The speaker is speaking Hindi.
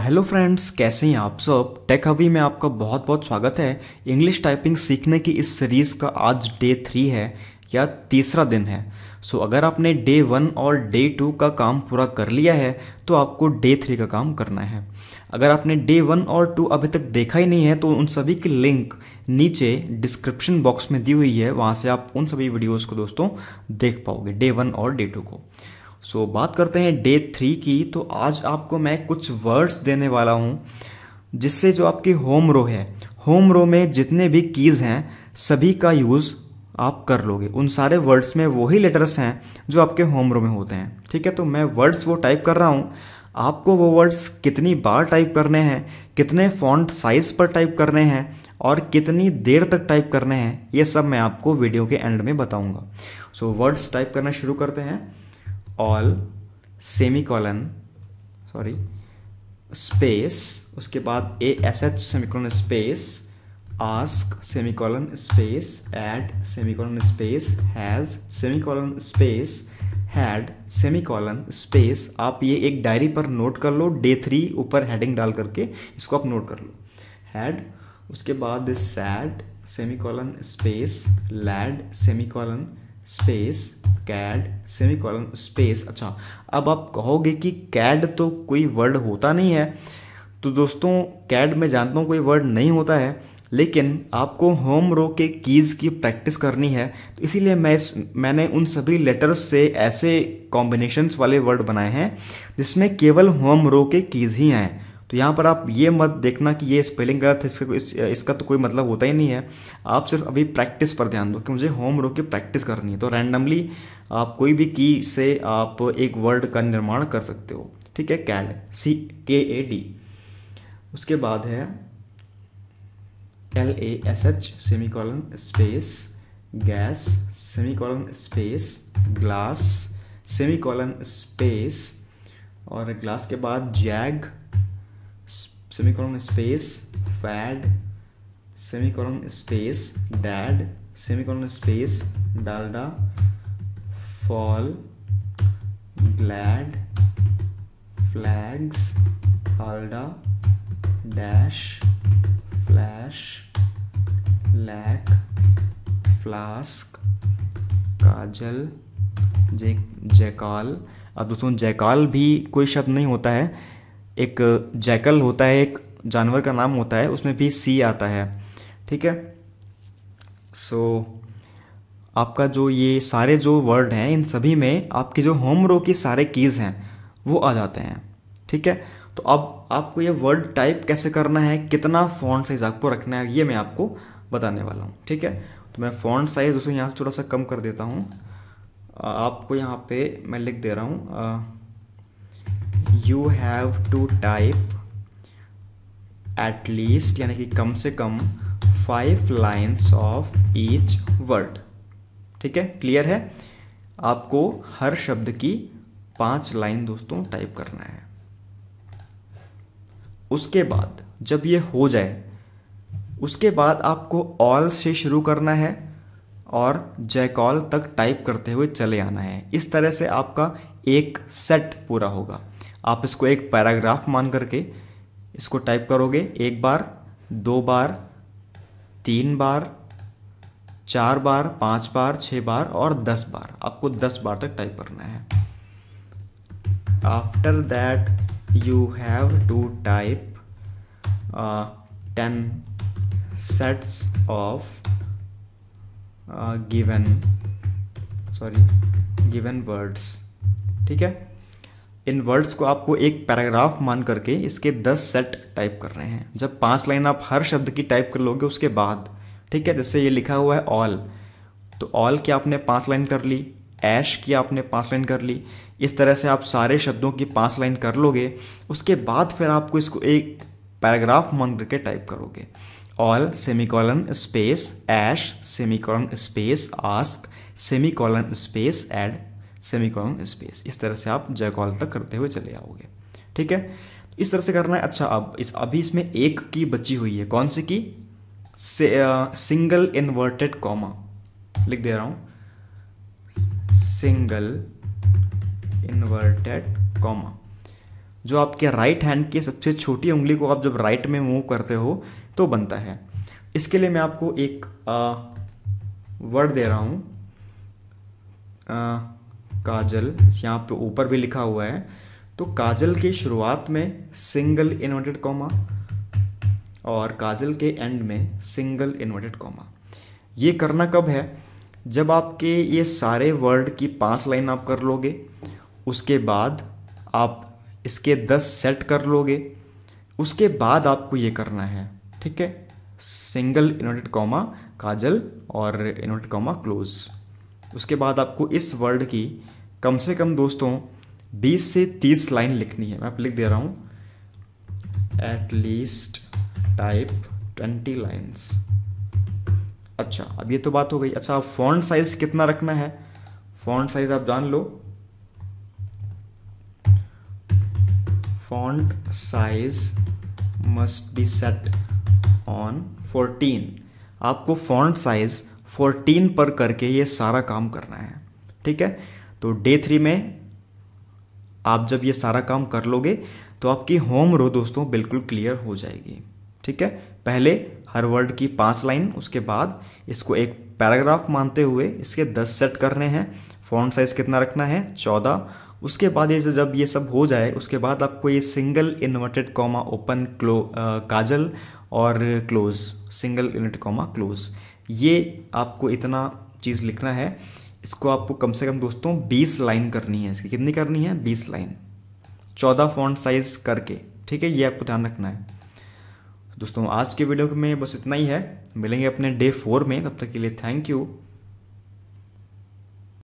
हेलो फ्रेंड्स कैसे हैं आप सब टेक हवी में आपका बहुत बहुत स्वागत है इंग्लिश टाइपिंग सीखने की इस सीरीज़ का आज डे थ्री है या तीसरा दिन है सो so, अगर आपने डे वन और डे टू का काम पूरा कर लिया है तो आपको डे थ्री का काम करना है अगर आपने डे वन और टू अभी तक देखा ही नहीं है तो उन सभी की लिंक नीचे डिस्क्रिप्शन बॉक्स में दी हुई है वहाँ से आप उन सभी वीडियोज़ को दोस्तों देख पाओगे डे वन और डे टू को सो so, बात करते हैं डे थ्री की तो आज आपको मैं कुछ वर्ड्स देने वाला हूँ जिससे जो आपकी होम रो है होम रो में जितने भी कीज़ हैं सभी का यूज़ आप कर लोगे उन सारे वर्ड्स में वही लेटर्स हैं जो आपके होम रो में होते हैं ठीक है तो मैं वर्ड्स वो टाइप कर रहा हूँ आपको वो वर्ड्स कितनी बार टाइप करने हैं कितने फॉन्ट साइज़ पर टाइप करने हैं और कितनी देर तक टाइप करने हैं ये सब मैं आपको वीडियो के एंड में बताऊँगा सो वर्ड्स टाइप करना शुरू करते हैं all semi colon sorry space उसके बाद A S H semi colon space ask semi colon space at semi colon space has semi colon space had semi colon space आप ये एक डायरी पर नोट कर लो डे थ्री ऊपर हेडिंग डाल करके इसको आप नोट कर लो हैड उसके बाद said semi colon space lad semi colon space cad semi column space अच्छा अब आप कहोगे कि कैड तो कोई वर्ड होता नहीं है तो दोस्तों कैड में जानता हूँ कोई वर्ड नहीं होता है लेकिन आपको होम रो के कीज़ की प्रैक्टिस करनी है तो इसीलिए मैं इस मैंने उन सभी लेटर्स से ऐसे कॉम्बिनेशंस वाले वर्ड बनाए हैं जिसमें केवल होम रो के कीज़ ही हैं तो यहाँ पर आप ये मत देखना कि ये स्पेलिंग गलत है इसका इसका तो कोई मतलब होता ही नहीं है आप सिर्फ अभी प्रैक्टिस पर ध्यान दो कि मुझे होम रोक के प्रैक्टिस करनी है तो रैंडमली आप कोई भी की से आप एक वर्ड का निर्माण कर सकते हो ठीक है कैड सी के ए डी उसके बाद है L A S H semi colon space gas semi colon space glass semi colon space और ग्लास के बाद jag semicolon space fad semicolon space dad semicolon space dalda fall glad flags alda dash flash lack flask kajal J अब दोस्तों जयकाल भी कोई शब्द नहीं होता है एक जैकल होता है एक जानवर का नाम होता है उसमें भी सी आता है ठीक है सो so, आपका जो ये सारे जो वर्ड हैं इन सभी में आपकी जो होम रो की सारे कीज़ हैं वो आ जाते हैं ठीक है तो अब आपको ये वर्ड टाइप कैसे करना है कितना फॉन्ट साइज़ आपको रखना है ये मैं आपको बताने वाला हूँ ठीक है तो मैं फॉन्ट साइज़ उसको यहाँ से थोड़ा सा कम कर देता हूँ आपको यहाँ पे मैं लिख दे रहा हूँ you have to type at least यानी कि कम से कम five lines of each word ठीक है क्लियर है आपको हर शब्द की पांच लाइन दोस्तों टाइप करना है उसके बाद जब ये हो जाए उसके बाद आपको ऑल से शुरू करना है और जैकॉल तक टाइप करते हुए चले आना है इस तरह से आपका एक सेट पूरा होगा आप इसको एक पैराग्राफ मान करके इसको टाइप करोगे एक बार दो बार तीन बार चार बार पाँच बार छः बार और दस बार आपको दस बार तक टाइप करना है after that you have to type ten sets of given sorry given words ठीक है इन वर्ड्स को आपको एक पैराग्राफ मान करके इसके दस सेट टाइप कर रहे हैं जब पांच लाइन आप हर शब्द की टाइप कर लोगे उसके बाद ठीक है जैसे ये लिखा हुआ है ऑल तो ऑल की आपने पांच लाइन कर ली ऐश की आपने पांच लाइन कर ली इस तरह से आप सारे शब्दों की पांच लाइन कर लोगे उसके बाद फिर आपको इसको एक पैराग्राफ मान करके टाइप करोगे all semicolon space ash semicolon space ask semicolon space add semi colon space इस तरह से आप जयकॉल तक करते हुए चले आओगे ठीक है इस तरह से करना है अच्छा अब इस अभी इसमें एक की बची हुई है कौन सी की से, आ, सिंगल इन्वर्टेड कॉमा लिख दे रहा हूं सिंगल इन्वर्टेड कॉमा जो आपके राइट हैंड की सबसे छोटी उंगली को आप जब राइट में मूव करते हो तो बनता है इसके लिए मैं आपको एक वर्ड दे रहा हूं काजल यहाँ पे ऊपर भी लिखा हुआ है तो काजल की शुरुआत में सिंगल इन्वर्टेड कॉमा और काजल के एंड में सिंगल इन्वर्टेड कॉमा ये करना कब है जब आपके ये सारे वर्ड की पांच लाइन आप कर लोगे उसके बाद आप इसके दस सेट कर लोगे उसके बाद आपको ये करना है ठीक है सिंगल इन्वर्टेड कॉमा काजल और इन्वर्टेड कॉमा क्लोज़ उसके बाद आपको इस वर्ड की कम से कम दोस्तों 20 से 30 लाइन लिखनी है मैं आप लिख दे रहा हूँ एट लीस्ट टाइप 20 लाइन्स अच्छा अब ये तो बात हो गई अच्छा फॉन्ट साइज कितना रखना है फॉन्ट साइज आप जान लो font size must be set on 14 आपको फॉन्ट साइज फोर्टीन पर करके ये सारा काम करना है ठीक है तो डे थ्री में आप जब ये सारा काम कर लोगे तो आपकी होम रो दोस्तों बिल्कुल क्लियर हो जाएगी ठीक है पहले हर वर्ड की पांच लाइन उसके बाद इसको एक पैराग्राफ मानते हुए इसके दस सेट करने हैं फोन साइज़ कितना रखना है चौदह उसके बाद ये जब ये सब हो जाए उसके बाद आपको ये सिंगल इन्वर्टेड कॉमा ओपन क्लो काजल और close single inverted comma close ये आपको इतना चीज़ लिखना है इसको आपको कम से कम दोस्तों बीस लाइन करनी है इसकी कितनी करनी है बीस लाइन चौदह फॉन्ट साइज़ करके ठीक है ये आपको ध्यान रखना है दोस्तों आज के वीडियो में बस इतना ही है मिलेंगे अपने डे फोर में तब तक के लिए थैंक यू